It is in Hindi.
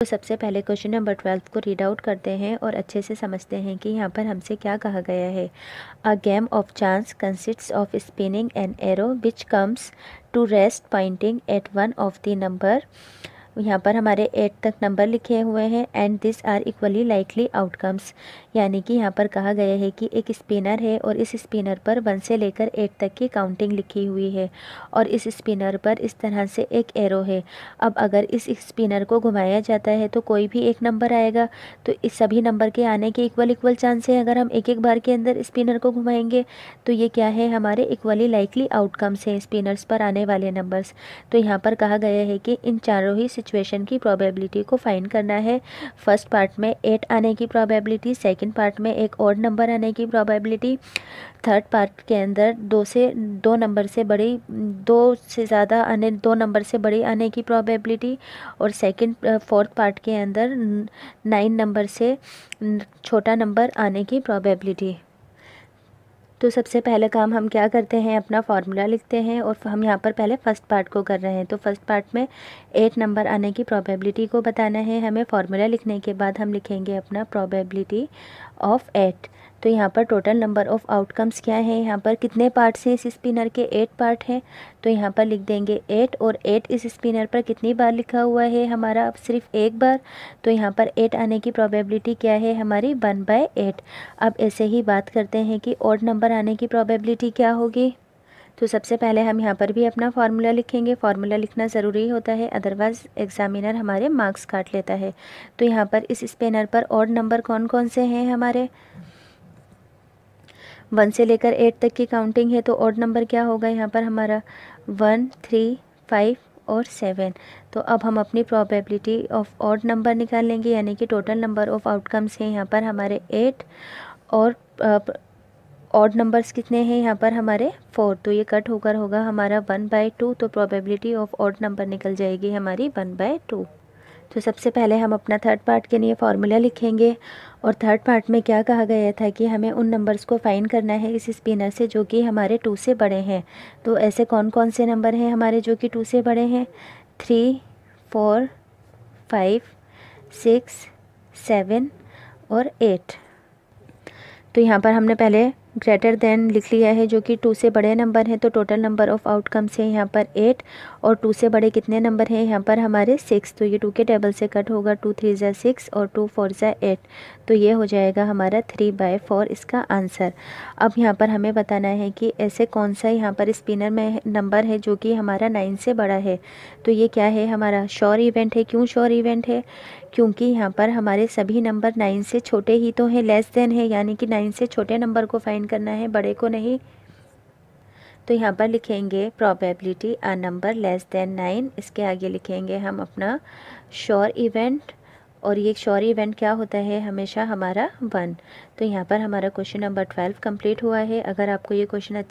तो सबसे पहले क्वेश्चन नंबर ट्वेल्व को रीड आउट करते हैं और अच्छे से समझते हैं कि यहाँ पर हमसे क्या कहा गया है a game of chance consists of spinning an arrow which comes to rest pointing at one of the number यहाँ पर हमारे एट तक नंबर लिखे हुए हैं and this are equally likely outcomes यानी कि यहाँ पर कहा गया है कि एक स्पिनर है और इस स्पिनर पर वन से लेकर एट तक की काउंटिंग लिखी हुई है और इस स्पिनर पर इस तरह से एक एरो है अब अगर इस स्पिनर को घुमाया जाता है तो कोई भी एक नंबर आएगा तो इस सभी नंबर के आने के इक्वल इक्वल चांस है अगर हम एक एक बार के अंदर स्पिनर को घुमाएंगे तो ये क्या है हमारे इक्वली लाइकली आउटकम्स हैं स्पिनर्स पर आने वाले नंबर्स तो यहाँ पर कहा गया है कि इन चारों ही सिचुएशन की प्रोबेबिलिटी को फ़ाइन करना है फर्स्ट पार्ट में एट आने की प्रोबेबिलिटी सेकंड पार्ट में एक और नंबर आने की प्रोबेबिलिटी थर्ड पार्ट के अंदर दो से दो नंबर से बड़ी दो से ज़्यादा आने दो नंबर से बड़ी आने की प्रोबेबिलिटी और सेकंड फोर्थ पार्ट के अंदर नाइन नंबर से छोटा नंबर आने की प्रोबेबिलिटी तो सबसे पहला काम हम क्या करते हैं अपना फार्मूला लिखते हैं और हम यहाँ पर पहले फ़र्स्ट पार्ट को कर रहे हैं तो फ़र्स्ट पार्ट में एट नंबर आने की प्रोबेबिलिटी को बताना है हमें फार्मूला लिखने के बाद हम लिखेंगे अपना प्रोबेबिलिटी ऑफ़ एट तो यहाँ पर टोटल नंबर ऑफ़ आउटकम्स क्या है यहाँ पर कितने पार्ट्स हैं इस स्पिनर के एट पार्ट हैं तो यहाँ पर लिख देंगे एट और एट इस स्पिनर पर कितनी बार लिखा हुआ है हमारा अब सिर्फ एक बार तो यहाँ पर एट आने की प्रोबेबिलिटी क्या है हमारी वन बाय एट अब ऐसे ही बात करते हैं कि ऑड नंबर आने की प्रॉबेबिलिटी क्या होगी तो सबसे पहले हम यहाँ पर भी अपना फार्मूला लिखेंगे फार्मूला लिखना ज़रूरी होता है अदरवाइज़ एग्ज़ामिनर हमारे मार्क्स काट लेता है तो यहाँ पर इस स्पेनर पर ऑड नंबर कौन कौन से हैं हमारे वन से लेकर एट तक की काउंटिंग है तो ऑड नंबर क्या होगा यहाँ पर हमारा वन थ्री फाइव और सेवन तो अब हम अपनी प्रोबेबिलिटी ऑफ ऑड नंबर निकाल लेंगे यानी कि टोटल नंबर ऑफ आउटकम्स हैं यहाँ पर हमारे एट और ऑड नंबर्स कितने हैं यहाँ पर हमारे फोर तो ये कट होकर होगा हमारा वन बाय टू तो प्रोबेबिलिटी ऑफ ऑड नंबर निकल जाएगी हमारी वन बाय टू तो सबसे पहले हम अपना थर्ड पार्ट के लिए फार्मूला लिखेंगे और थर्ड पार्ट में क्या कहा गया था कि हमें उन नंबर्स को फाइन करना है इस स्पिनर से जो कि हमारे टू से बड़े हैं तो ऐसे कौन कौन से नंबर हैं हमारे जो कि टू से बड़े हैं three four five six seven और एट तो यहाँ पर हमने पहले ग्रेटर देन लिख लिया है जो कि टू से बड़े नंबर हैं तो टोटल नंबर ऑफ़ आउटकम्स है यहाँ पर एट और टू से बड़े कितने नंबर हैं यहाँ पर हमारे सिक्स तो ये टू के टेबल से कट होगा टू थ्री ज़ा सिक्स और टू फोर ज़ा एट तो ये हो जाएगा हमारा थ्री बाय फोर इसका आंसर अब यहाँ पर हमें बताना है कि ऐसे कौन सा यहाँ पर स्पिनर में नंबर है जो कि हमारा नाइन से बड़ा है तो ये क्या है हमारा श्योर इवेंट है क्यों श्योर इवेंट है क्योंकि यहाँ पर हमारे सभी नंबर नाइन से छोटे ही तो हैं लेस देन है यानी कि नाइन से छोटे नंबर को फाइंड करना है बड़े को नहीं तो यहाँ पर लिखेंगे probability a number less than nine इसके आगे लिखेंगे हम अपना श्योर इवेंट और ये श्योर इवेंट क्या होता है हमेशा हमारा वन तो यहाँ पर हमारा क्वेश्चन नंबर ट्वेल्व कंप्लीट हुआ है अगर आपको ये क्वेश्चन अच्छा